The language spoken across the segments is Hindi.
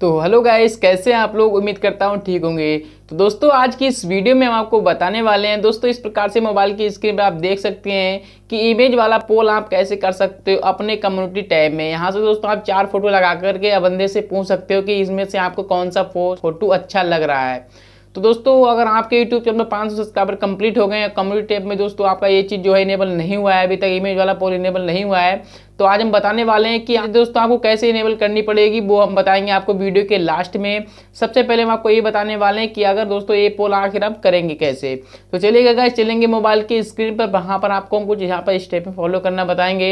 तो हेलो गाइस कैसे हैं आप लोग उम्मीद करता हूँ ठीक होंगे तो दोस्तों आज की इस वीडियो में हम आपको बताने वाले हैं दोस्तों इस प्रकार से मोबाइल की स्क्रीन पर आप देख सकते हैं कि इमेज वाला पोल आप कैसे कर सकते हो अपने कम्युनिटी टैब में यहाँ से दोस्तों आप चार फोटो लगा करके बंदे से पूछ सकते हो कि इसमें से आपको कौन सा फोटो अच्छा लग रहा है तो दोस्तों अगर आपके YouTube चैनल पर 500 सब्सक्राइबर कंप्लीट हो गए हैं कम्युनिटी टैब में दोस्तों आपका ये चीज़ जो है इनेबल नहीं हुआ है अभी तक इमेज वाला पोल इनेबल नहीं हुआ है तो आज हम बताने वाले हैं कि दोस्तों आपको कैसे इनेबल करनी पड़ेगी वो हम बताएंगे आपको वीडियो के लास्ट में सबसे पहले हम आपको ये बताने वाले हैं कि अगर दोस्तों ये पोल आखिर आप करेंगे कैसे तो चलिएगा गाइस चलेंगे मोबाइल की स्क्रीन पर वहाँ पर आपको हम कुछ यहाँ पर स्टेप फॉलो करना बताएंगे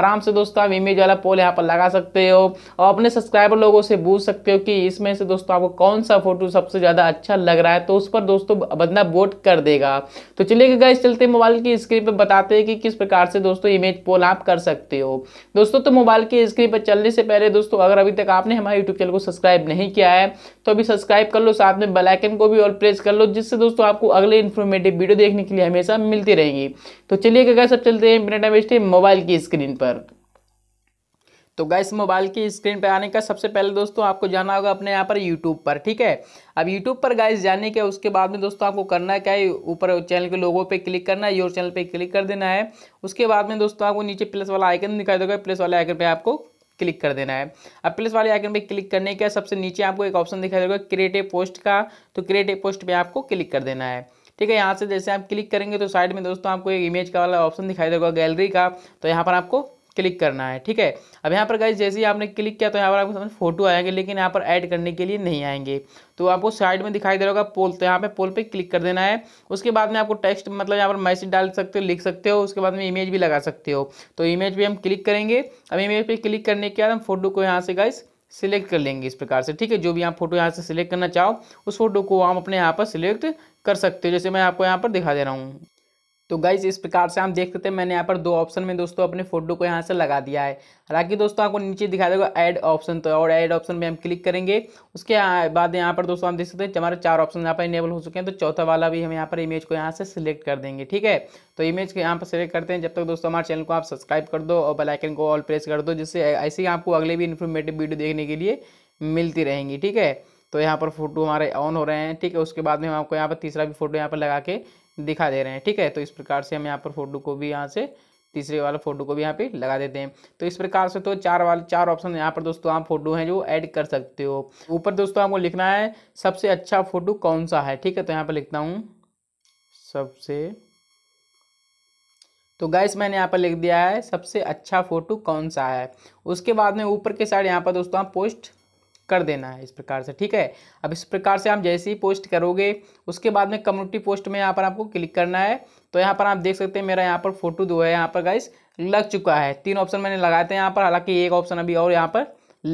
आराम से दोस्तों आप इमेज वाला पोल यहाँ पर लगा सकते हो और अपने सब्सक्राइबर लोगों से पूछ सकते हो कि इसमें से दोस्तों आपको कौन सा फोटो सबसे ज़्यादा अच्छा लग रहा है तो उस पर दोस्तों बंदा वोट कर देगा तो चलिएगा गाइस चलते मोबाइल की स्क्रीन पर बताते हैं कि किस प्रकार से दोस्तों इमेज पोल आप कर सकते हो दोस्तों तो मोबाइल के स्क्रीन पर चलने से पहले दोस्तों अगर अभी तक आपने हमारे यूट्यूब चैनल को सब्सक्राइब नहीं किया है तो अभी सब्सक्राइब कर लो साथ में बेलाइकन को भी और प्रेस कर लो जिससे दोस्तों आपको अगले इन्फॉर्मेटिव वीडियो देखने के लिए हमेशा मिलती रहेंगी तो चलिए क्या सब चलते हैं बिना टाइम वेस्ट मोबाइल की स्क्रीन पर तो गैस मोबाइल की स्क्रीन पे आने का सबसे पहले दोस्तों आपको जाना होगा अपने यहाँ पर यूट्यूब पर ठीक है अब यूट्यूब पर गैस जाने के उसके बाद में दोस्तों आपको करना क्या है ऊपर चैनल के लोगों पे क्लिक करना है योर चैनल पे क्लिक कर देना है उसके बाद में दोस्तों आपको नीचे प्लस वाला आइकन दिखाई देगा प्लस वाले आइकन पर आपको क्लिक कर देना है अब प्लस वाले आइकन पर क्लिक करने के सबसे नीचे आपको एक ऑप्शन दिखाई देगा क्रिएटिव पोस्ट का तो क्रिएटिव पोस्ट पर आपको क्लिक कर देना है ठीक है यहाँ से जैसे आप क्लिक करेंगे तो साइड में दोस्तों आपको एक इमेज का वाला ऑप्शन दिखाई देगा गैलरी का तो यहाँ पर आपको क्लिक करना है ठीक है अब यहाँ पर गाइज जैसे ही आपने क्लिक किया तो यहाँ पर आपको समझ फोटो आएंगे लेकिन यहाँ पर ऐड करने के लिए नहीं आएंगे तो आपको साइड में दिखाई दे रहा होगा पोल तो यहाँ पे पोल पे क्लिक कर देना है उसके बाद में आपको टेक्स्ट मतलब यहाँ पर मैसेज डाल सकते हो लिख सकते हो उसके बाद में इमेज भी लगा सकते हो तो इमेज भी हम क्लिक करेंगे अब इमेज पर क्लिक करने के बाद हम फोटो को यहाँ से गाइस सिलेक्ट कर लेंगे इस प्रकार से ठीक है जो भी आप फोटो यहाँ से सिलेक्ट करना चाहो उस फोटो को आप अपने यहाँ पर सिलेक्ट कर सकते हो जैसे मैं आपको यहाँ पर दिखा दे रहा हूँ तो गाइज इस प्रकार से हम देख सकते हैं मैंने यहाँ पर दो ऑप्शन में दोस्तों अपने फोटो को यहाँ से लगा दिया है हालांकि दोस्तों आपको नीचे दिखा देगा ऐड ऑप्शन तो और ऐड ऑप्शन में हम क्लिक करेंगे उसके बाद यहाँ पर दोस्तों हम देख सकते हैं हमारे चार ऑप्शन यहाँ पर इनेबल हो चुके हैं तो चौथा वाला भी हम यहाँ पर इमेज को यहाँ से सिलेक्ट कर देंगे ठीक है तो इमेज को यहाँ पर सिलेक्ट करते हैं जब तक दोस्तों हमारे चैनल को आप सब्सक्राइब कर दो और बेलाइकन को ऑल प्रेस कर दो जिससे ऐसे ही आपको अगले भी इन्फॉर्मेटिव वीडियो देखने के लिए मिलती रहेंगी ठीक है तो यहाँ पर फोटो हमारे ऑन हो रहे हैं ठीक है उसके बाद में हम आपको यहाँ पर तीसरा भी फोटो यहाँ पर लगा के दिखा दे रहे हैं ठीक है तो इस प्रकार से हम यहाँ पर फोटो को भी यहाँ से तीसरे वाले फोटो को भी यहाँ पे लगा देते हैं तो इस प्रकार से तो चार वाले चार ऑप्शन यहाँ पर दोस्तों आप फोटो हैं जो ऐड कर सकते हो ऊपर दोस्तों आपको लिखना है सबसे अच्छा फोटो कौन सा है ठीक है तो यहाँ पर लिखता हूँ सबसे तो गैस मैंने यहाँ पर लिख दिया है सबसे अच्छा फोटो कौन सा है उसके बाद में ऊपर के साइड यहाँ पर दोस्तों आप पोस्ट कर देना है इस प्रकार से ठीक है अब इस प्रकार से आप जैसे ही पोस्ट करोगे उसके बाद में कम्युनिटी पोस्ट में यहाँ पर आपको क्लिक करना है तो यहाँ पर आप देख सकते हैं मेरा यहाँ पर फोटो दो है यहाँ पर गाइस लग चुका है तीन ऑप्शन मैंने लगाए थे यहाँ पर हालांकि एक ऑप्शन अभी और यहाँ पर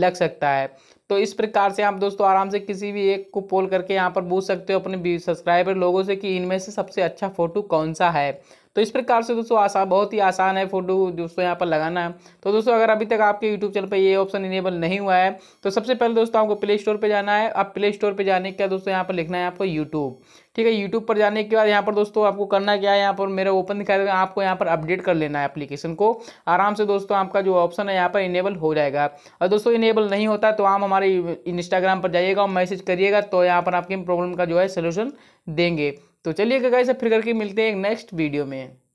लग सकता है तो इस प्रकार से आप दोस्तों आराम से किसी भी एक को पोल करके यहाँ पर पूछ सकते हो अपने सब्सक्राइबर लोगों से कि इनमें से सबसे अच्छा फ़ोटो कौन सा है तो इस प्रकार से दोस्तों आसान बहुत ही आसान है फोटो दोस्तों यहाँ पर लगाना है तो दोस्तों अगर अभी तक आपके यूट्यूब चैनल पर ये ऑप्शन इनेबल नहीं हुआ है तो सबसे पहले दोस्तों आपको प्ले स्टोर पर जाना है आप प्ले स्टोर पर जाने के बाद दोस्तों यहाँ पर लिखना है आपको यूट्यूब ठीक है यूट्यूब पर जाने के बाद यहाँ पर दोस्तों आपको करना क्या है यहाँ पर मेरा ओपन दिखाई देगा आपको यहाँ पर अपडेट कर लेना है अपलीकेशन को आराम से दोस्तों आपका जो ऑप्शन है यहाँ पर इनेबल हो जाएगा और दोस्तों इनेबल नहीं होता तो आप हमारे इंस्टाग्राम पर जाइएगा और मैसेज करिएगा तो यहाँ पर आपके प्रॉब्लम का जो है सोल्यूशन देंगे तो चलिए गाइस अब फिर करके मिलते हैं नेक्स्ट वीडियो में